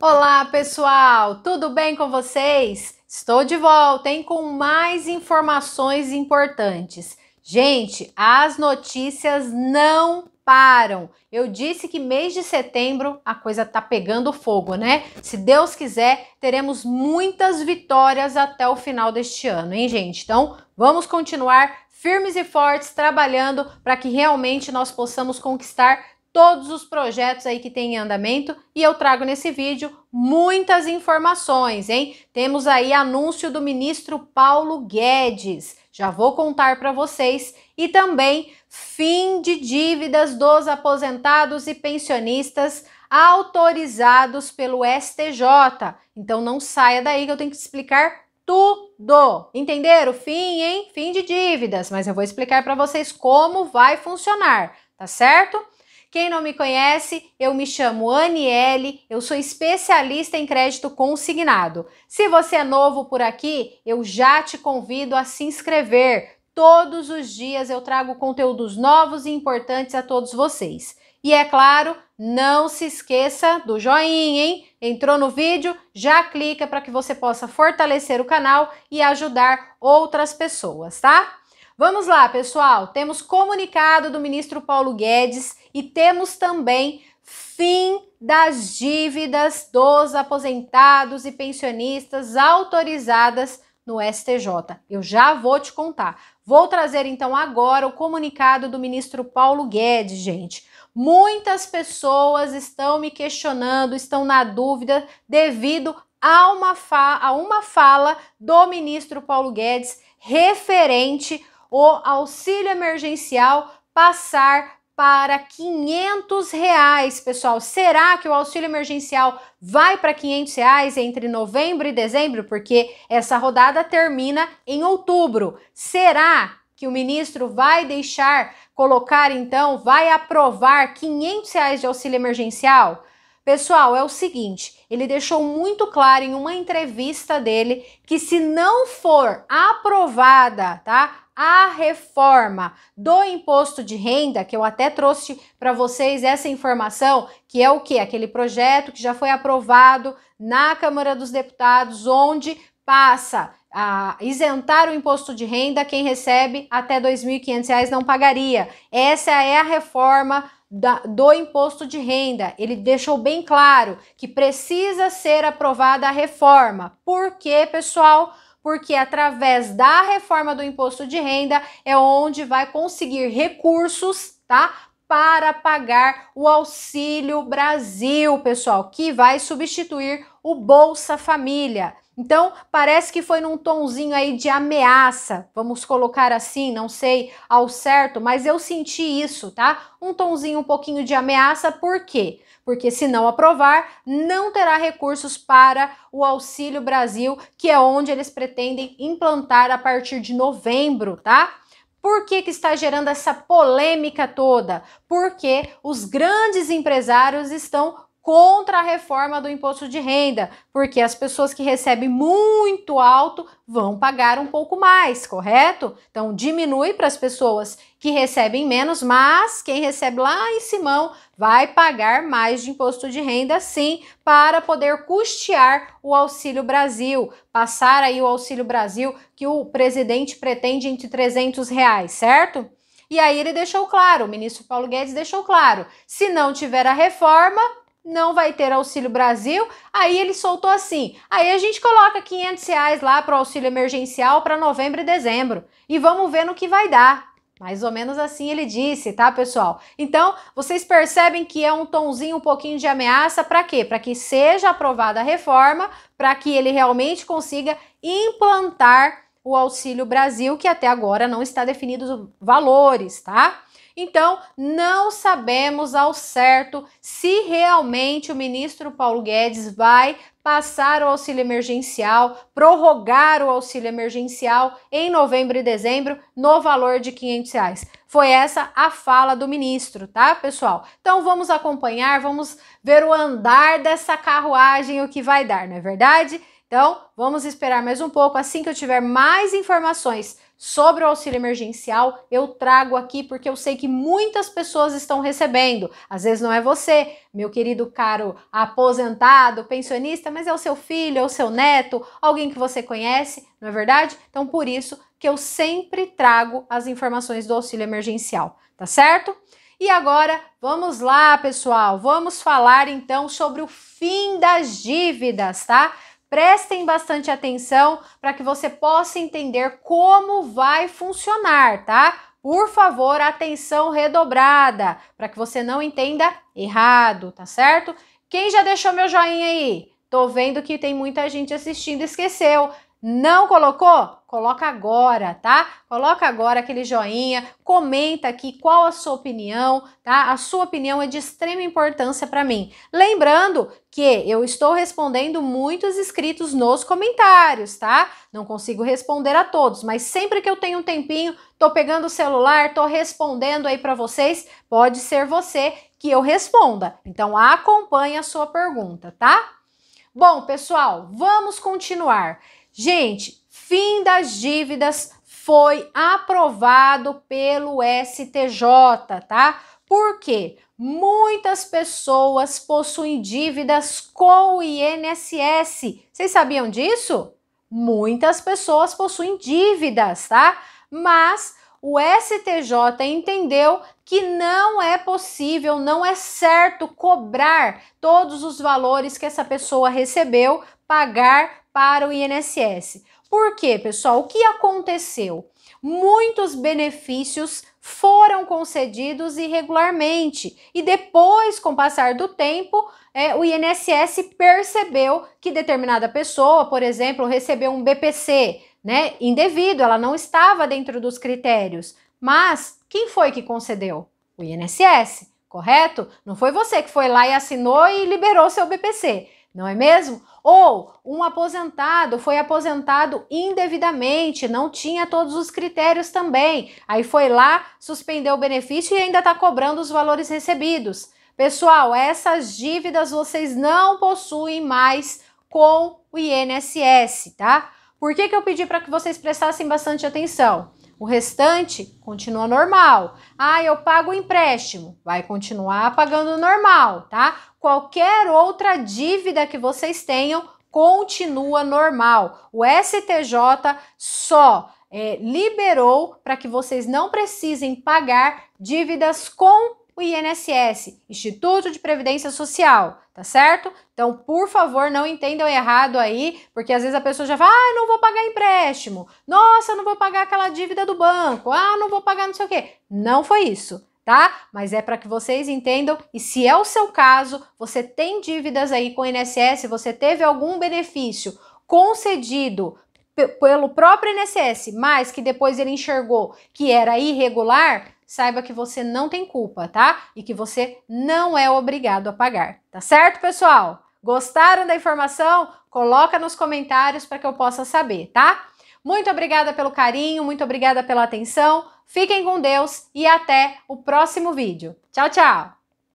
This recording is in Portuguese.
Olá, pessoal! Tudo bem com vocês? Estou de volta, hein, com mais informações importantes. Gente, as notícias não param. Eu disse que mês de setembro a coisa tá pegando fogo, né? Se Deus quiser, teremos muitas vitórias até o final deste ano, hein, gente? Então, vamos continuar firmes e fortes trabalhando para que realmente nós possamos conquistar todos os projetos aí que tem em andamento e eu trago nesse vídeo muitas informações, hein? Temos aí anúncio do ministro Paulo Guedes, já vou contar para vocês, e também fim de dívidas dos aposentados e pensionistas autorizados pelo STJ. Então não saia daí que eu tenho que explicar tudo. Entenderam? Fim, hein? Fim de dívidas, mas eu vou explicar para vocês como vai funcionar, tá certo? Quem não me conhece, eu me chamo Aniele, eu sou especialista em crédito consignado. Se você é novo por aqui, eu já te convido a se inscrever. Todos os dias eu trago conteúdos novos e importantes a todos vocês. E é claro, não se esqueça do joinha, hein? Entrou no vídeo? Já clica para que você possa fortalecer o canal e ajudar outras pessoas, tá? Vamos lá, pessoal. Temos comunicado do ministro Paulo Guedes e temos também fim das dívidas dos aposentados e pensionistas autorizadas no STJ. Eu já vou te contar. Vou trazer então agora o comunicado do ministro Paulo Guedes, gente. Muitas pessoas estão me questionando, estão na dúvida devido a uma, a uma fala do ministro Paulo Guedes referente o auxílio emergencial passar para 500 reais, pessoal. Será que o auxílio emergencial vai para 500 reais entre novembro e dezembro? Porque essa rodada termina em outubro. Será que o ministro vai deixar colocar, então, vai aprovar 500 reais de auxílio emergencial? Pessoal, é o seguinte, ele deixou muito claro em uma entrevista dele que se não for aprovada, tá? A reforma do imposto de renda, que eu até trouxe para vocês essa informação, que é o que? Aquele projeto que já foi aprovado na Câmara dos Deputados, onde passa a isentar o imposto de renda, quem recebe até R$ 2.500 não pagaria. Essa é a reforma da, do imposto de renda. Ele deixou bem claro que precisa ser aprovada a reforma. Por quê, pessoal? Porque através da reforma do imposto de renda é onde vai conseguir recursos, tá? para pagar o Auxílio Brasil, pessoal, que vai substituir o Bolsa Família. Então, parece que foi num tonzinho aí de ameaça, vamos colocar assim, não sei ao certo, mas eu senti isso, tá? Um tonzinho um pouquinho de ameaça, por quê? Porque se não aprovar, não terá recursos para o Auxílio Brasil, que é onde eles pretendem implantar a partir de novembro, tá? Por que, que está gerando essa polêmica toda? Porque os grandes empresários estão contra a reforma do imposto de renda, porque as pessoas que recebem muito alto vão pagar um pouco mais, correto? Então diminui para as pessoas que recebem menos, mas quem recebe lá em Simão vai pagar mais de imposto de renda sim, para poder custear o Auxílio Brasil, passar aí o Auxílio Brasil que o presidente pretende entre 300 reais, certo? E aí ele deixou claro, o ministro Paulo Guedes deixou claro, se não tiver a reforma, não vai ter Auxílio Brasil. Aí ele soltou assim: aí a gente coloca 500 reais lá para o auxílio emergencial para novembro e dezembro e vamos ver no que vai dar. Mais ou menos assim ele disse, tá, pessoal? Então, vocês percebem que é um tonzinho um pouquinho de ameaça para quê? Para que seja aprovada a reforma, para que ele realmente consiga implantar o Auxílio Brasil, que até agora não está definido os valores, tá? Então, não sabemos ao certo se realmente o ministro Paulo Guedes vai passar o auxílio emergencial, prorrogar o auxílio emergencial em novembro e dezembro no valor de 500 reais. Foi essa a fala do ministro, tá, pessoal? Então vamos acompanhar, vamos ver o andar dessa carruagem, o que vai dar, não é verdade? Então vamos esperar mais um pouco. Assim que eu tiver mais informações sobre o auxílio emergencial, eu trago aqui porque eu sei que muitas pessoas estão recebendo. Às vezes não é você, meu querido caro aposentado, pensionista, mas é o seu filho, é o seu neto, alguém que você conhece, não é verdade? Então por isso que eu sempre trago as informações do auxílio emergencial, tá certo? E agora, vamos lá, pessoal. Vamos falar então sobre o fim das dívidas, tá? Prestem bastante atenção para que você possa entender como vai funcionar, tá? Por favor, atenção redobrada, para que você não entenda errado, tá certo? Quem já deixou meu joinha aí? Tô vendo que tem muita gente assistindo, esqueceu. Não colocou? Coloca agora, tá? Coloca agora aquele joinha, comenta aqui qual a sua opinião, tá? A sua opinião é de extrema importância para mim. Lembrando que eu estou respondendo muitos inscritos nos comentários, tá? Não consigo responder a todos, mas sempre que eu tenho um tempinho, tô pegando o celular, tô respondendo aí para vocês, pode ser você que eu responda. Então acompanhe a sua pergunta, tá? Bom, pessoal, vamos continuar. Gente, fim das dívidas foi aprovado pelo STJ, tá? Por quê? Muitas pessoas possuem dívidas com o INSS. Vocês sabiam disso? Muitas pessoas possuem dívidas, tá? Mas o STJ entendeu que não é possível, não é certo cobrar todos os valores que essa pessoa recebeu, pagar para o INSS. Por quê, pessoal? O que aconteceu? Muitos benefícios foram concedidos irregularmente e depois, com o passar do tempo, é, o INSS percebeu que determinada pessoa, por exemplo, recebeu um BPC né, indevido, ela não estava dentro dos critérios. Mas quem foi que concedeu? O INSS, correto? Não foi você que foi lá e assinou e liberou seu BPC não é mesmo? Ou um aposentado foi aposentado indevidamente, não tinha todos os critérios também. Aí foi lá, suspendeu o benefício e ainda está cobrando os valores recebidos. Pessoal, essas dívidas vocês não possuem mais com o INSS, tá? Por que, que eu pedi para que vocês prestassem bastante atenção? O restante continua normal. Ah, eu pago o empréstimo. Vai continuar pagando normal, tá? Qualquer outra dívida que vocês tenham continua normal. O STJ só é, liberou para que vocês não precisem pagar dívidas com o INSS, Instituto de Previdência Social, tá certo? Então, por favor, não entendam errado aí, porque às vezes a pessoa já fala, ah, não vou pagar empréstimo, nossa, não vou pagar aquela dívida do banco, ah, não vou pagar não sei o quê. Não foi isso tá? Mas é para que vocês entendam e se é o seu caso, você tem dívidas aí com o INSS, você teve algum benefício concedido pelo próprio INSS, mas que depois ele enxergou que era irregular, saiba que você não tem culpa, tá? E que você não é obrigado a pagar. Tá certo, pessoal? Gostaram da informação? Coloca nos comentários para que eu possa saber, tá? Muito obrigada pelo carinho, muito obrigada pela atenção. Fiquem com Deus e até o próximo vídeo. Tchau, tchau!